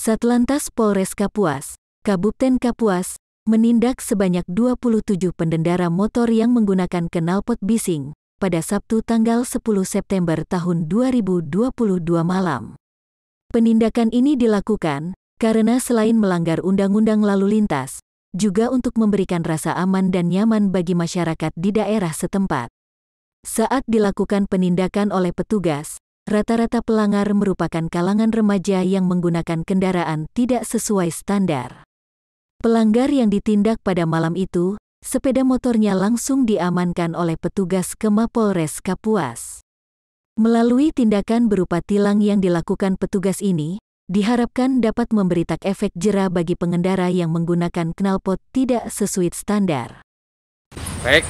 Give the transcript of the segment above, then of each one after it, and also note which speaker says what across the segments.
Speaker 1: Satlantas Polres Kapuas, Kabupaten Kapuas, menindak sebanyak 27 pendendara motor yang menggunakan kenalpot bising pada Sabtu tanggal 10 September tahun 2022 malam. Penindakan ini dilakukan karena selain melanggar undang-undang lalu lintas, juga untuk memberikan rasa aman dan nyaman bagi masyarakat di daerah setempat. Saat dilakukan penindakan oleh petugas, rata-rata pelanggar merupakan kalangan remaja yang menggunakan kendaraan tidak sesuai standar. Pelanggar yang ditindak pada malam itu, sepeda motornya langsung diamankan oleh petugas ke Mapolres Kapuas. Melalui tindakan berupa tilang yang dilakukan petugas ini, diharapkan dapat memberitak efek jera bagi pengendara yang menggunakan knalpot tidak sesuai standar.
Speaker 2: Baik,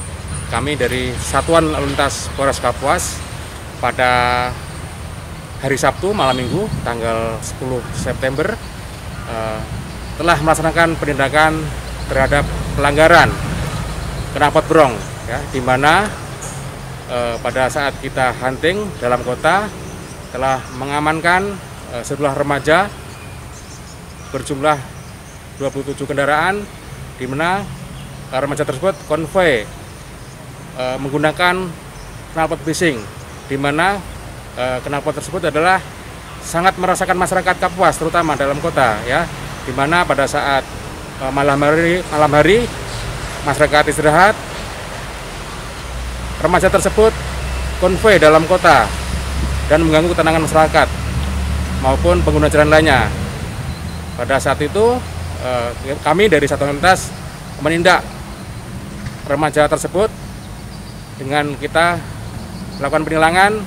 Speaker 2: kami dari Satuan Lalu Lintas Polres Kapuas pada hari Sabtu malam minggu tanggal 10 September uh, telah melaksanakan penindakan terhadap pelanggaran kenapa brong ya di mana uh, pada saat kita hunting dalam kota telah mengamankan uh, sejumlah remaja berjumlah 27 kendaraan di mana remaja tersebut konvoy menggunakan knalpot bising di mana e, eh, kenalpot tersebut adalah sangat merasakan masyarakat Kapuas terutama dalam kota ya di mana pada saat e, malam hari malam hari masyarakat istirahat remaja tersebut konvoy dalam kota dan mengganggu ketenangan masyarakat maupun pengguna jalan lainnya pada saat itu e, kami dari Satuan Lintas menindak remaja tersebut dengan kita melakukan penilangan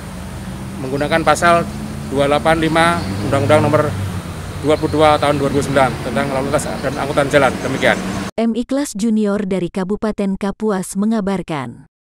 Speaker 2: menggunakan pasal 285 Undang-Undang nomor 22 tahun 2009 tentang lalu lintas dan angkutan jalan. Demikian.
Speaker 1: MI kelas junior dari Kabupaten Kapuas mengabarkan.